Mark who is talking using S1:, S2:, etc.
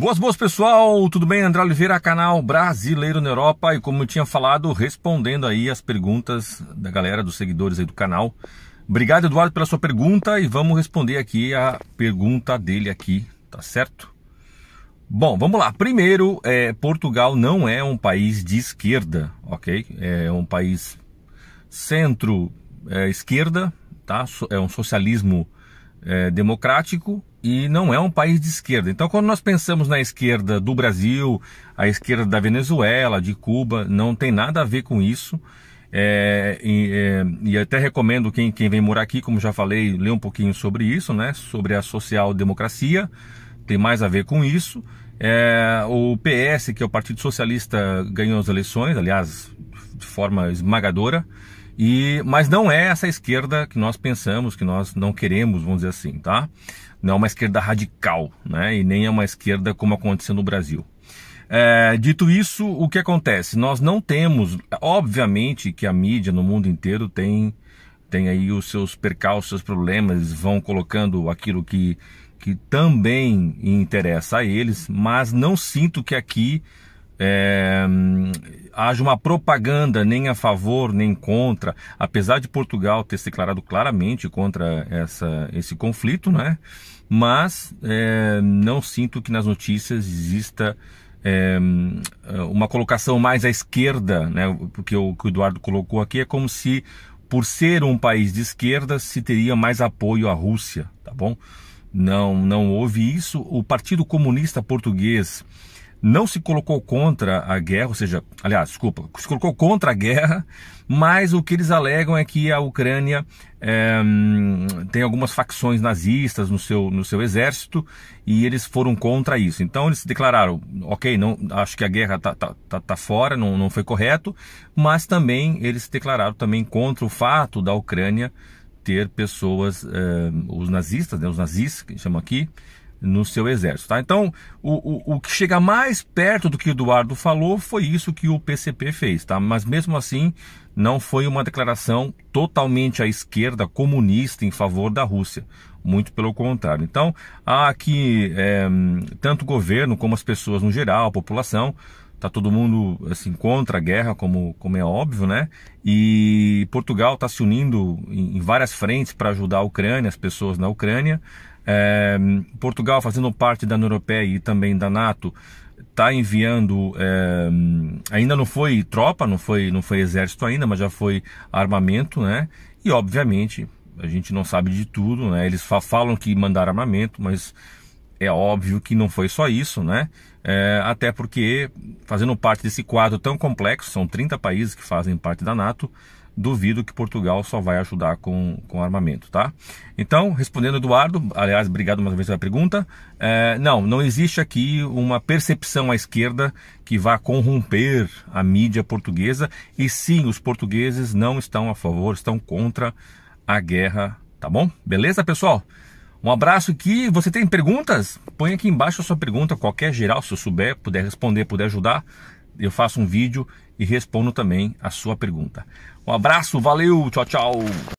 S1: Boas, boas pessoal, tudo bem? André Oliveira, canal Brasileiro na Europa e como eu tinha falado, respondendo aí as perguntas da galera, dos seguidores aí do canal. Obrigado Eduardo pela sua pergunta e vamos responder aqui a pergunta dele aqui, tá certo? Bom, vamos lá. Primeiro, é, Portugal não é um país de esquerda, ok? É um país centro-esquerda, é, tá? É um socialismo é, democrático e não é um país de esquerda. Então, quando nós pensamos na esquerda do Brasil, a esquerda da Venezuela, de Cuba, não tem nada a ver com isso. É, e, é, e, até recomendo quem, quem vem morar aqui, como já falei, ler um pouquinho sobre isso, né? Sobre a social democracia, tem mais a ver com isso. É, o PS, que é o Partido Socialista, ganhou as eleições, aliás, de forma esmagadora. E, mas não é essa esquerda que nós pensamos, que nós não queremos, vamos dizer assim, tá? Não é uma esquerda radical, né? E nem é uma esquerda como aconteceu no Brasil. É, dito isso, o que acontece? Nós não temos, obviamente que a mídia no mundo inteiro tem, tem aí os seus percalços, seus problemas, vão colocando aquilo que, que também interessa a eles, mas não sinto que aqui é, hum, haja uma propaganda nem a favor nem contra, apesar de Portugal ter se declarado claramente contra essa, esse conflito, né? mas é, não sinto que nas notícias exista é, hum, uma colocação mais à esquerda, né? porque o que o Eduardo colocou aqui é como se, por ser um país de esquerda, se teria mais apoio à Rússia, tá bom? Não, não houve isso. O Partido Comunista Português não se colocou contra a guerra, ou seja, aliás, desculpa, se colocou contra a guerra, mas o que eles alegam é que a Ucrânia é, tem algumas facções nazistas no seu, no seu exército e eles foram contra isso. Então eles declararam, ok, não, acho que a guerra está tá, tá, tá fora, não, não foi correto, mas também eles declararam também contra o fato da Ucrânia ter pessoas, eh, os nazistas, né, os nazis que chamam aqui, no seu exército. Tá? Então, o, o, o, que chega mais perto do que o Eduardo falou foi isso que o PCP fez, tá? mas mesmo assim não foi uma declaração totalmente à esquerda comunista em favor da Rússia. Muito pelo contrário. Então, há aqui é, tanto o governo como as pessoas no geral, a população, tá todo mundo assim contra a guerra, como, como é óbvio, né? E Portugal está se unindo em, em várias frentes para ajudar a Ucrânia, as pessoas na Ucrânia. É, Portugal, fazendo parte da União Europeia e também da NATO, está enviando é, ainda não foi tropa, não foi não foi exército ainda, mas já foi armamento, né? E obviamente a gente não sabe de tudo, né? Eles falam que mandaram armamento, mas é óbvio que não foi só isso, né? É, até porque, fazendo parte desse quadro tão complexo, são 30 países que fazem parte da NATO, duvido que Portugal só vai ajudar com, com armamento, tá? Então, respondendo Eduardo, aliás, obrigado mais uma vez pela pergunta, é, não, não existe aqui uma percepção à esquerda que vá corromper a mídia portuguesa, e sim, os portugueses não estão a favor, estão contra a guerra, tá bom? Beleza, pessoal? Um abraço aqui. você tem perguntas? Põe aqui embaixo a sua pergunta, qualquer geral, se eu souber, puder responder, puder ajudar, eu faço um vídeo e respondo também a sua pergunta. Um abraço, valeu, tchau, tchau.